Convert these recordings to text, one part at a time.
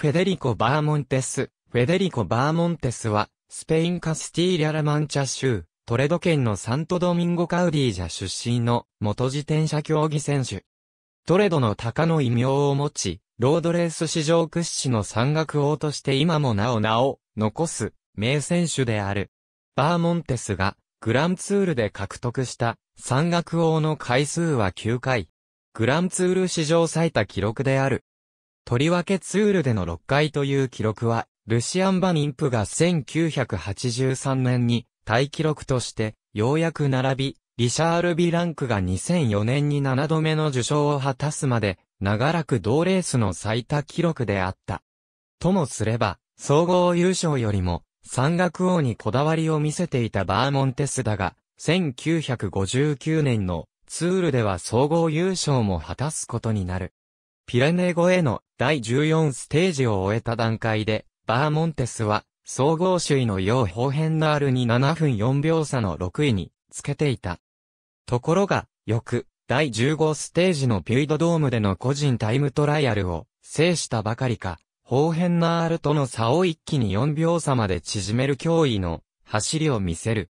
フェデリコ・バーモンテス。フェデリコ・バーモンテスは、スペインカスティーリャ・ラ・マンチャ州、トレド県のサントドミンゴ・カウディージャ出身の元自転車競技選手。トレドの鷹の異名を持ち、ロードレース史上屈指の山岳王として今もなおなお、残す、名選手である。バーモンテスが、グランツールで獲得した、山岳王の回数は9回。グランツール史上最多記録である。とりわけツールでの6回という記録は、ルシアン・バニンプが1983年に、大記録として、ようやく並び、リシャール・ビランクが2004年に7度目の受賞を果たすまで、長らく同レースの最多記録であった。ともすれば、総合優勝よりも、山岳王にこだわりを見せていたバーモンテスだが、1959年のツールでは総合優勝も果たすことになる。ピレネ語への第14ステージを終えた段階で、バーモンテスは、総合首位のヨーホーヘンナールに7分4秒差の6位につけていた。ところが、翌、第15ステージのピュイドドームでの個人タイムトライアルを制したばかりか、ホーヘンナールとの差を一気に4秒差まで縮める脅威の走りを見せる。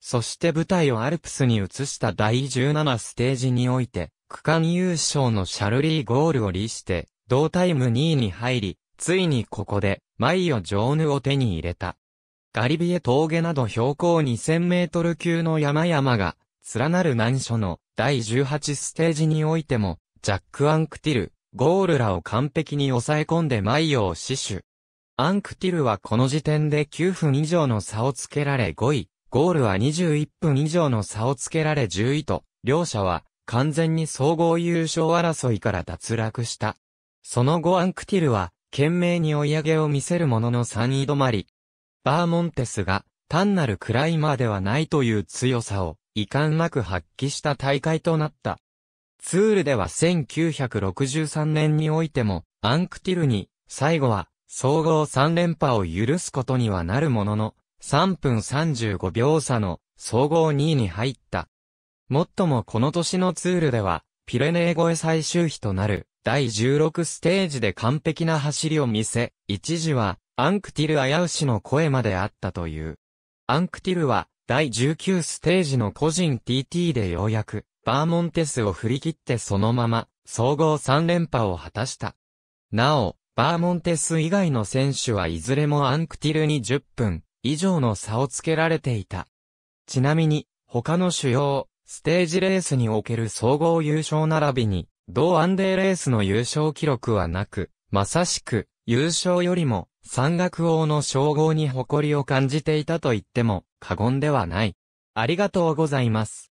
そして舞台をアルプスに移した第17ステージにおいて、区間優勝のシャルリーゴールを利して、同タイム2位に入り、ついにここで、マイオ・ジョーヌを手に入れた。ガリビエ峠など標高2000メートル級の山々が、連なる難所の第18ステージにおいても、ジャック・アンクティル、ゴールらを完璧に抑え込んでマイオを死守。アンクティルはこの時点で9分以上の差をつけられ5位、ゴールは21分以上の差をつけられ10位と、両者は完全に総合優勝争いから脱落した。その後アンクティルは、懸命に追い上げを見せるものの3位止まり。バーモンテスが、単なるクライマーではないという強さを、遺憾なく発揮した大会となった。ツールでは1963年においても、アンクティルに、最後は、総合3連覇を許すことにはなるものの、3分35秒差の、総合2位に入った。もっともこの年のツールでは、ピレネー越え最終日となる、第16ステージで完璧な走りを見せ、一時は、アンクティル危うしの声まであったという。アンクティルは、第19ステージの個人 TT でようやく、バーモンテスを振り切ってそのまま、総合3連覇を果たした。なお、バーモンテス以外の選手はいずれもアンクティルに10分以上の差をつけられていた。ちなみに、他の主要ステージレースにおける総合優勝並びに、同アンデーレースの優勝記録はなく、まさしく、優勝よりも、山岳王の称号に誇りを感じていたと言っても、過言ではない。ありがとうございます。